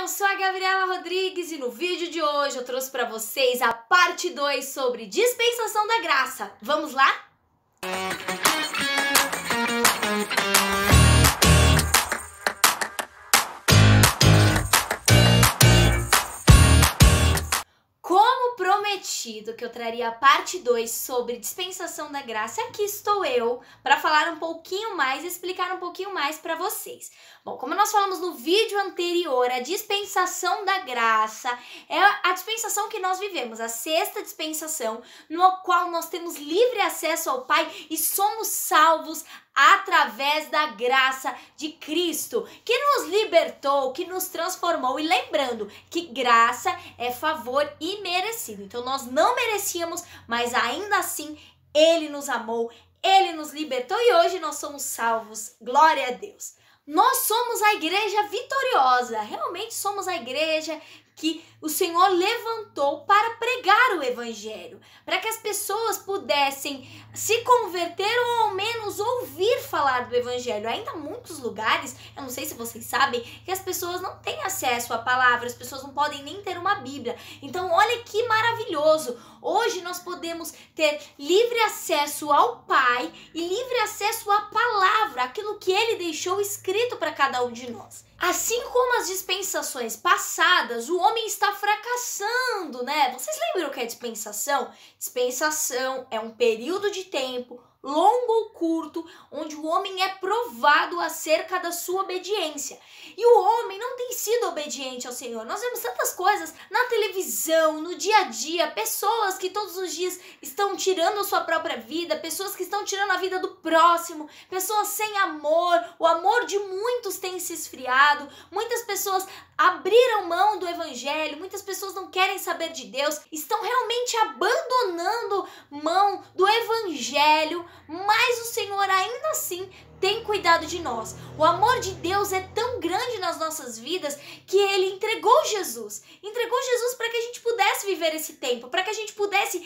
eu sou a Gabriela Rodrigues e no vídeo de hoje eu trouxe para vocês a parte 2 sobre dispensação da graça. Vamos lá? Música prometido que eu traria a parte 2 sobre dispensação da graça. Aqui estou eu para falar um pouquinho mais, explicar um pouquinho mais para vocês. Bom, como nós falamos no vídeo anterior, a dispensação da graça é a dispensação que nós vivemos, a sexta dispensação, no qual nós temos livre acesso ao Pai e somos salvos através da graça de Cristo, que nos libertou, que nos transformou. E lembrando que graça é favor imerecido. Então nós não merecíamos, mas ainda assim ele nos amou, ele nos libertou e hoje nós somos salvos. Glória a Deus. Nós somos a igreja vitoriosa, realmente somos a igreja que o Senhor levantou para pregar o evangelho, para que as pessoas pudessem se converter ou ao menos falar do evangelho. Ainda muitos lugares, eu não sei se vocês sabem, que as pessoas não têm acesso à palavra, as pessoas não podem nem ter uma Bíblia. Então, olha que maravilhoso! Hoje nós podemos ter livre acesso ao Pai e livre acesso à palavra, aquilo que ele deixou escrito para cada um de nós. Assim como as dispensações passadas, o homem está fracassando, né? Vocês lembram o que é dispensação? Dispensação é um período de tempo longo ou curto, onde o homem é provado acerca da sua obediência. E o homem não tem sido obediente ao Senhor. Nós vemos tantas coisas na televisão, no dia a dia, pessoas pessoas que todos os dias estão tirando a sua própria vida, pessoas que estão tirando a vida do próximo, pessoas sem amor. O amor de muitos tem se esfriado. Muitas pessoas abriram mão do evangelho, muitas pessoas não querem saber de Deus, estão realmente abandonando mão do evangelho, mas o Senhor ainda assim tem cuidado de nós. O amor de Deus é tão grande nas nossas vidas que ele entregou Jesus. Entregou Jesus para que a gente pudesse viver esse tempo, para que a gente pudesse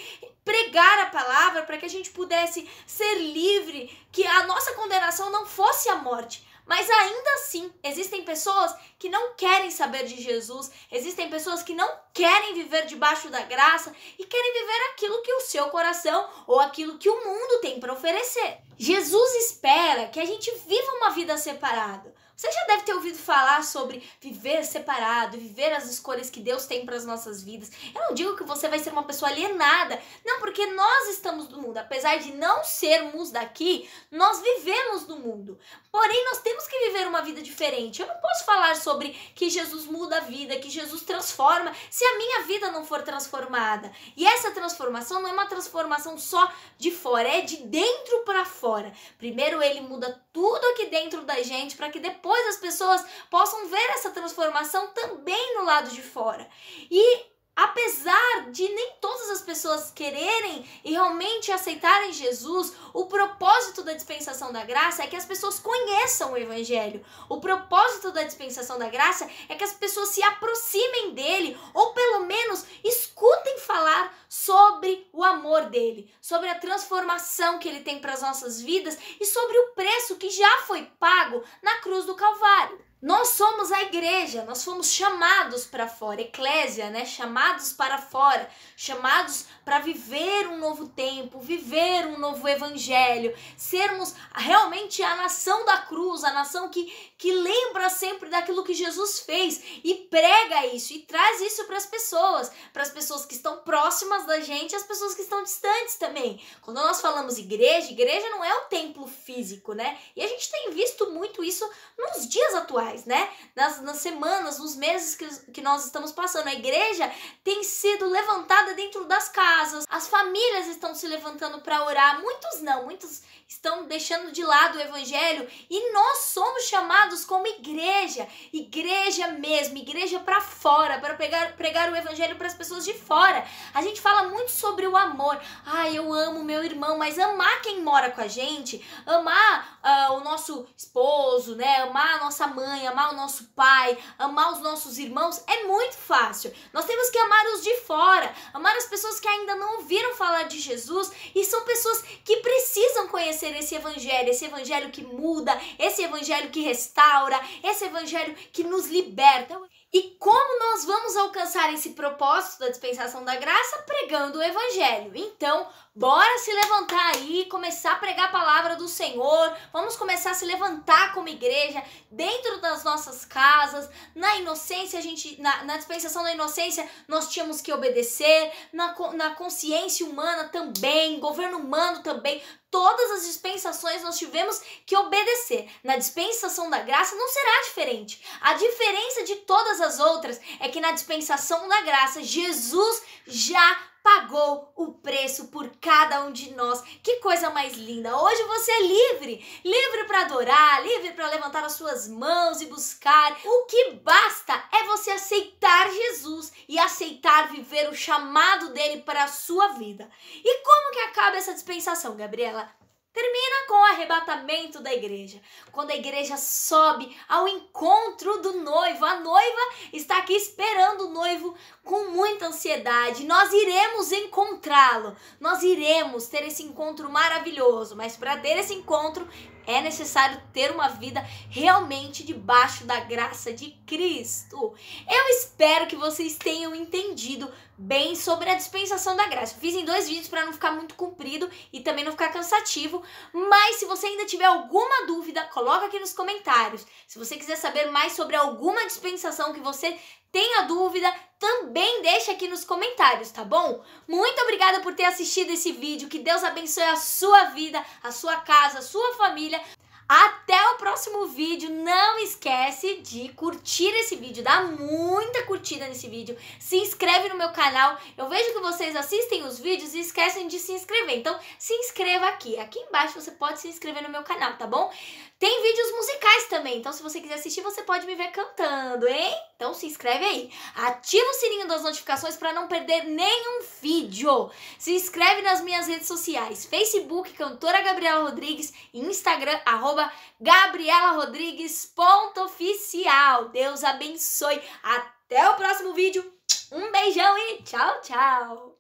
pregar a palavra, para que a gente pudesse ser livre, que a nossa condenação não fosse a morte. Mas ainda assim, existem pessoas que não querem saber de Jesus, existem pessoas que não querem viver debaixo da graça e querem viver aquilo que o seu coração ou aquilo que o mundo tem para oferecer. Jesus espera que a gente viva uma vida separada. Você já deve ter ouvido falar sobre viver separado, viver as escolhas que Deus tem para as nossas vidas. Eu não digo que você vai ser uma pessoa alienada, não, porque nós estamos no mundo. Apesar de não sermos daqui, nós vivemos no mundo. Porém, nós temos que viver uma vida diferente. Eu não posso falar sobre que Jesus muda a vida, que Jesus transforma, se a minha vida não for transformada. E essa transformação não é uma transformação só de fora, é de dentro para fora. Primeiro ele muda tudo aqui dentro da gente para que depois depois as pessoas possam ver essa transformação também no lado de fora. E apesar de nem todas as pessoas quererem e realmente aceitarem Jesus, o propósito da dispensação da graça é que as pessoas conheçam o evangelho. O propósito da dispensação da graça é que as pessoas se aproximem dele ou pelo menos escutem falar sobre o amor dele, sobre a transformação que ele tem para as nossas vidas e sobre o preço que já foi pago na cruz do Calvário. Nós somos a igreja, nós fomos chamados para fora, eclésia, né? Chamados para fora, chamados para viver um novo tempo, viver um novo evangelho, sermos realmente a nação da cruz, a nação que, que lembra sempre daquilo que Jesus fez e prega isso e traz isso para as pessoas, para as pessoas que estão próximas da gente as pessoas que estão distantes também. Quando nós falamos igreja, igreja não é o templo físico, né? E a gente tem visto muito isso nos dias atuais né? Nas, nas semanas, nos meses que, que nós estamos passando. A igreja tem sido levantada dentro das casas, as famílias estão se levantando para orar. Muitos não, muitos estão deixando de lado o evangelho e nós somos chamados como igreja, igreja mesmo, igreja para fora, para pregar pregar o evangelho para as pessoas de fora. A gente fala muito sobre o amor. Ah, eu amo meu irmão, mas amar quem mora com a gente, amar uh, nosso esposo, né? Amar a nossa mãe, amar o nosso pai, amar os nossos irmãos é muito fácil. Nós temos que amar os de fora, amar as pessoas que ainda não ouviram falar de Jesus e são pessoas que precisam conhecer esse evangelho, esse evangelho que muda, esse evangelho que restaura, esse evangelho que nos liberta. E como nós vamos alcançar esse propósito da dispensação da graça? Pregando o evangelho. Então, bora se levantar aí, começar a pregar a palavra do Senhor. Vamos começar a se levantar como igreja, dentro das nossas casas. Na inocência, a gente, na, na dispensação da inocência, nós tínhamos que obedecer. Na, na consciência humana também, governo humano também todas as dispensações nós tivemos que obedecer. Na dispensação da graça não será diferente. A diferença de todas as outras é que na dispensação da graça, Jesus já pagou o preço por cada um de nós. Que coisa mais linda! Hoje você é livre, livre para adorar, livre para levantar as suas mãos e buscar. O que basta é você aceitar Jesus e aceitar viver o chamado dele para a sua vida. E como que acaba essa dispensação, Gabriela? Termina com o arrebatamento da igreja, quando a igreja sobe ao encontro do noivo. A noiva está aqui esperando o noivo com muita ansiedade. Nós iremos encontrá-lo, nós iremos ter esse encontro maravilhoso, mas para ter esse encontro é necessário ter uma vida realmente debaixo da graça de Cristo. Eu espero que vocês tenham entendido bem sobre a dispensação da graça. Fiz em dois vídeos para não ficar muito comprido e também não ficar cansativo, mas se você ainda tiver alguma dúvida, coloca aqui nos comentários. Se você quiser saber mais sobre alguma dispensação que você tem a dúvida? Também deixa aqui nos comentários, tá bom? Muito obrigada por ter assistido esse vídeo. Que Deus abençoe a sua vida, a sua casa, a sua família. Até o próximo vídeo. Não esquece de curtir esse vídeo, dá muita curtida nesse vídeo. Se inscreve no meu canal. Eu vejo que vocês assistem os vídeos e esquecem de se inscrever. Então, se inscreva aqui. Aqui embaixo você pode se inscrever no meu canal, tá bom? Tem vídeos musicais também. Então, se você quiser assistir, você pode me ver cantando, hein? Então, se inscreve aí. Ativa o sininho das notificações para não perder nenhum vídeo. Se inscreve nas minhas redes sociais: Facebook Cantora Gabriela Rodrigues, Instagram arroba arroba gabrielarodrigues.oficial. Deus abençoe. Até o próximo vídeo. Um beijão e tchau, tchau.